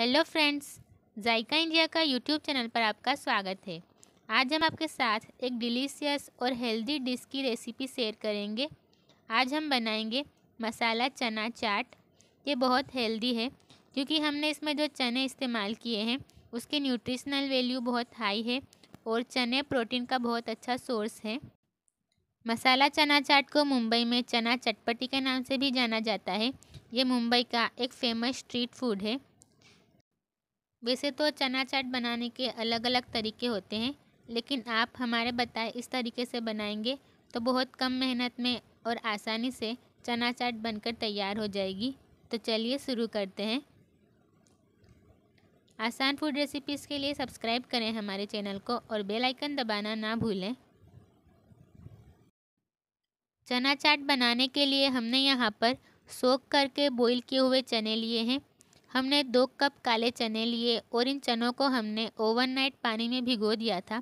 hello friends Zayka India का YouTube channel पर आपका स्वागत है आज हम आपके साथ एक डिलीशियस और हेल्दी डिश की रेसिपी शेयर करेंगे आज हम बनाएंगे मसाला चना चाट ये बहुत हेल्दी है क्योंकि हमने इसमें जो चने इस्तेमाल किए हैं उसके न्यूट्रिशनल वैल्यू बहुत हाई है और चने प्रोटीन का बहुत अच्छा सोर्स है मसाला चना चाट को मुंबई में चना चटपटी के नाम से भी जाना जाता है ये मुंबई का एक फेमस स्ट्रीट फूड है वैसे तो चना चाट बनाने के अलग अलग तरीके होते हैं लेकिन आप हमारे बताए इस तरीके से बनाएंगे तो बहुत कम मेहनत में और आसानी से चना चाट बनकर तैयार हो जाएगी तो चलिए शुरू करते हैं आसान फूड रेसिपीज़ के लिए सब्सक्राइब करें हमारे चैनल को और बेल आइकन दबाना ना भूलें चना चाट बनाने के लिए हमने यहाँ पर सोख करके बॉईल किए हुए चने लिए हैं हमने दो कप काले चने लिए और इन चनों को हमने ओवरनाइट पानी में भिगो दिया था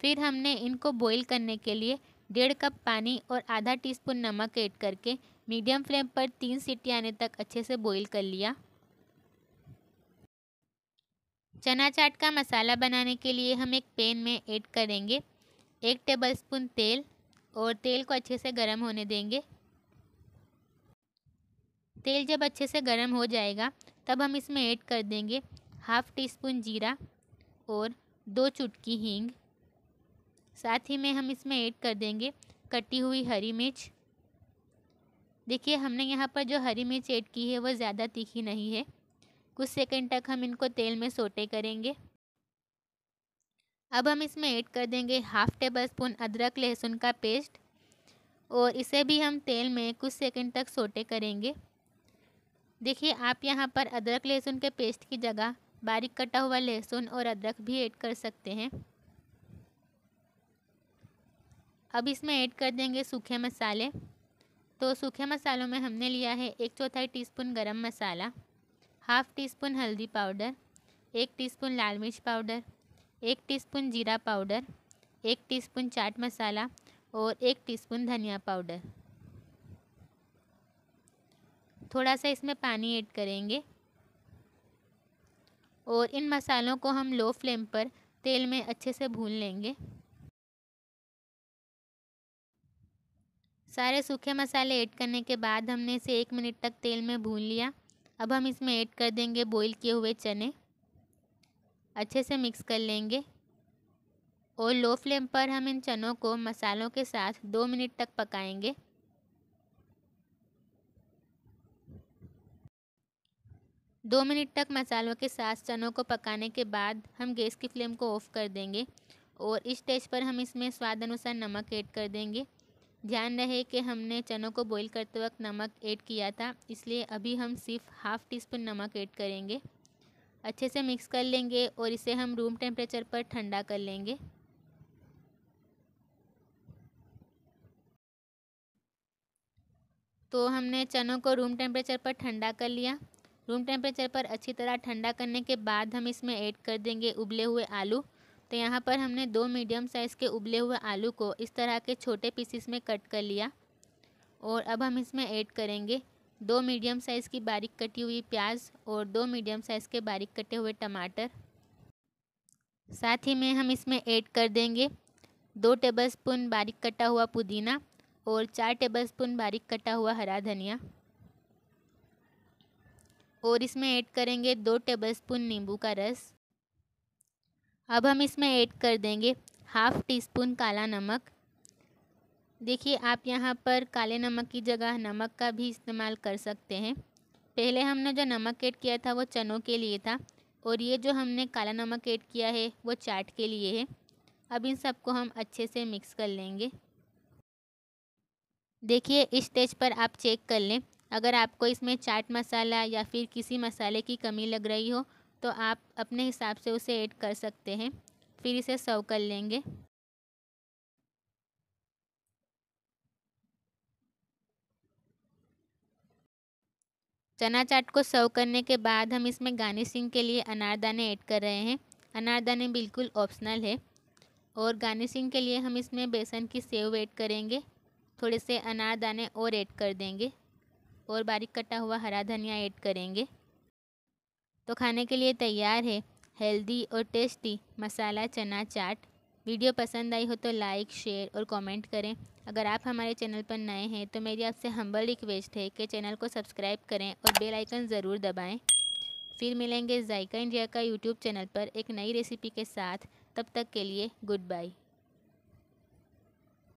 फिर हमने इनको बॉईल करने के लिए डेढ़ कप पानी और आधा टीस्पून नमक ऐड करके मीडियम फ्लेम पर तीन सीटी आने तक अच्छे से बॉईल कर लिया चना चाट का मसाला बनाने के लिए हम एक पैन में ऐड करेंगे एक टेबलस्पून तेल और तेल को अच्छे से गर्म होने देंगे तेल जब अच्छे से गर्म हो जाएगा तब हम इसमें ऐड कर देंगे हाफ़ टी स्पून जीरा और दो चुटकी हींग साथ ही में हम इसमें ऐड कर देंगे कटी हुई हरी मिर्च देखिए हमने यहाँ पर जो हरी मिर्च ऐड की है वो ज़्यादा तीखी नहीं है कुछ सेकंड तक हम इनको तेल में सोटे करेंगे अब हम इसमें ऐड कर देंगे हाफ़ टेबल स्पून अदरक लहसुन का पेस्ट और इसे भी हम तेल में कुछ सेकंड तक सोटे करेंगे देखिए आप यहाँ पर अदरक लहसुन के पेस्ट की जगह बारीक कटा हुआ लहसुन और अदरक भी ऐड कर सकते हैं अब इसमें ऐड कर देंगे सूखे मसाले तो सूखे मसालों में हमने लिया है एक चौथाई teaspoon garam masala half teaspoon हल्दी पाउडर एक टीस्पून लाल मिर्च पाउडर एक टीस्पून जीरा पाउडर एक टीस्पून चाट मसाला और एक टीस्पून धनिया पाउडर थोड़ा सा इसमें पानी ऐड करेंगे और इन मसालों को हम लो फ्लेम पर तेल में अच्छे से भून लेंगे सारे सूखे मसाले ऐड करने के बाद हमने इसे एक मिनट तक तेल में भून लिया अब हम इसमें ऐड कर देंगे बॉईल किए हुए चने अच्छे से मिक्स कर लेंगे और लो फ्लेम पर हम इन चनों को मसालों के साथ दो मिनट तक पकाएंगे दो मिनट तक मसालों के साथ चनों को पकाने के बाद हम गैस की फ्लेम को ऑफ़ कर देंगे और इस स्टेज पर हम इसमें स्वाद अनुसार नमक ऐड कर देंगे ध्यान रहे कि हमने चनों को बॉईल करते वक्त नमक ऐड किया था इसलिए अभी हम सिर्फ हाफ़ टी स्पून नमक ऐड करेंगे अच्छे से मिक्स कर लेंगे और इसे हम रूम टेम्परेचर पर ठंडा कर लेंगे तो हमने चनों को रूम टेम्परेचर पर ठंडा कर लिया रूम टेम्परेचर पर अच्छी तरह ठंडा करने के बाद हम इसमें ऐड कर देंगे उबले हुए आलू तो यहाँ पर हमने दो मीडियम साइज़ के उबले हुए आलू को इस तरह के छोटे पीसीस में कट कर लिया और अब हम इसमें ऐड करेंगे दो मीडियम साइज़ की बारीक कटी हुई प्याज और दो मीडियम साइज़ के बारीक कटे हुए टमाटर साथ ही में हम इसमें ऐड कर देंगे दो टेबलस्पून बारीक कटा हुआ पुदीना और चार टेबलस्पून बारीक कटा हुआ हरा धनिया और इसमें ऐड करेंगे दो टेबलस्पून नींबू का रस अब हम इसमें ऐड कर देंगे हाफ़ टी स्पून काला नमक देखिए आप यहाँ पर काले नमक की जगह नमक का भी इस्तेमाल कर सकते हैं पहले हमने जो नमक ऐड किया था वो चनों के लिए था और ये जो हमने काला नमक ऐड किया है वो चाट के लिए है अब इन सबको हम अच्छे से मिक्स कर लेंगे देखिए इस स्टेज पर आप चेक कर लें अगर आपको इसमें चाट मसाला या फिर किसी मसाले की कमी लग रही हो तो आप अपने हिसाब से उसे ऐड कर सकते हैं फिर इसे सर्व कर लेंगे चना चाट को सर्व करने के बाद हम इसमें गार्निशिंग के लिए अनारदाने ऐड कर रहे हैं अनारदाने बिल्कुल ऑप्शनल है और गार्निशिंग के लिए हम इसमें बेसन की सेव ऐड करेंगे थोड़े से अनारदाने और ऐड कर देंगे और बारीक कटा हुआ हरा धनिया ऐड करेंगे तो खाने के लिए तैयार है हेल्दी और टेस्टी मसाला चना चाट वीडियो पसंद आई हो तो लाइक शेयर और कमेंट करें अगर आप हमारे चैनल पर नए हैं तो मेरी आपसे हम्बल रिक्वेस्ट है कि चैनल को सब्सक्राइब करें और बेल आइकन ज़रूर दबाएं फिर मिलेंगे जायका इंडिया का यूट्यूब चैनल पर एक नई रेसिपी के साथ तब तक के लिए गुड बाई